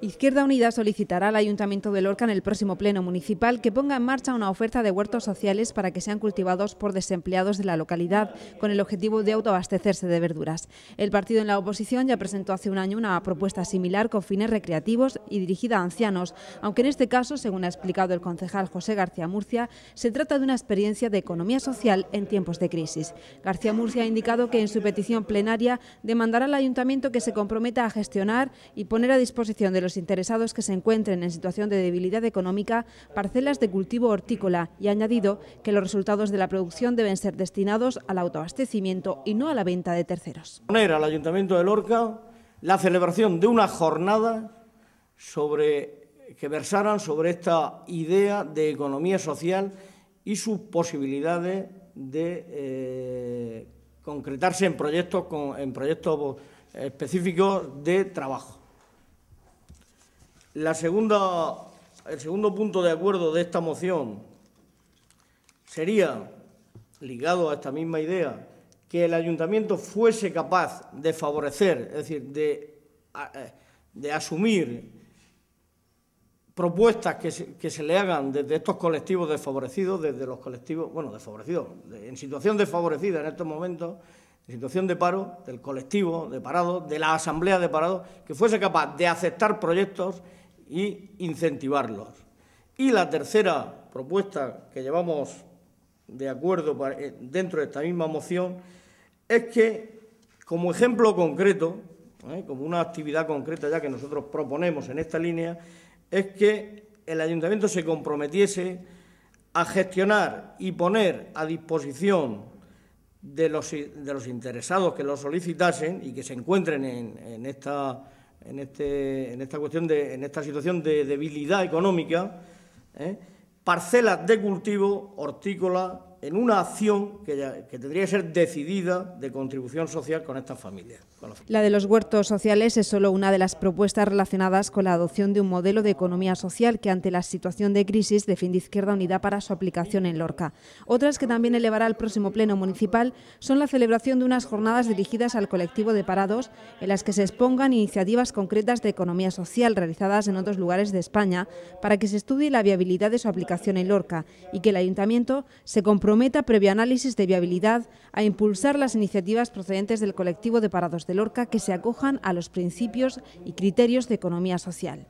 Izquierda Unida solicitará al Ayuntamiento de Lorca en el próximo pleno municipal que ponga en marcha una oferta de huertos sociales para que sean cultivados por desempleados de la localidad, con el objetivo de autoabastecerse de verduras. El partido en la oposición ya presentó hace un año una propuesta similar con fines recreativos y dirigida a ancianos, aunque en este caso, según ha explicado el concejal José García Murcia, se trata de una experiencia de economía social en tiempos de crisis. García Murcia ha indicado que en su petición plenaria demandará al Ayuntamiento que se comprometa a gestionar y poner a disposición de los interesados que se encuentren en situación de debilidad económica parcelas de cultivo hortícola y ha añadido que los resultados de la producción deben ser destinados al autoabastecimiento y no a la venta de terceros. Poner al Ayuntamiento de Lorca la celebración de una jornada sobre, que versaran sobre esta idea de economía social y sus posibilidades de eh, concretarse en proyectos, en proyectos específicos de trabajo el segundo punto de acuerdo de esta moción sería, ligado a esta misma idea, que el ayuntamiento fuese capaz de favorecer, es decir, de, eh, asumir propuestas que se, le hagan desde estos colectivos desfavorecidos, desde los colectivos, bueno, desfavorecidos, en situación desfavorecida en estos momentos, en situación de paro, del colectivo de parados, de la asamblea de parados, que fuese capaz de aceptar proyectos y incentivarlos. Y la tercera propuesta que llevamos de acuerdo eh, dentro de esta misma moción es que, como ejemplo concreto, ¿eh? como una actividad concreta ya que nosotros proponemos en esta línea, es que el ayuntamiento se comprometiese a gestionar y poner a disposición de los, de los interesados que lo solicitasen y que se encuentren en, en esta en, este, en esta cuestión de, en esta situación de debilidad económica, ¿eh? parcelas de cultivo hortícola en una acción que, tendría que ser decidida de contribución social con estas familias. La de los huertos sociales es solo una de las propuestas relacionadas con la adopción de un modelo de economía social que ante la situación de crisis defiende Izquierda Unida para su aplicación en Lorca. Otras que también elevará al próximo pleno municipal son la celebración de unas jornadas dirigidas al colectivo de parados en las que se expongan iniciativas concretas de economía social realizadas en otros lugares de España para que se estudie la viabilidad de su aplicación en Lorca y que el ayuntamiento se comprometa prometa previo análisis de viabilidad a impulsar las iniciativas procedentes del colectivo de parados de Lorca que se acojan a los principios y criterios de economía social.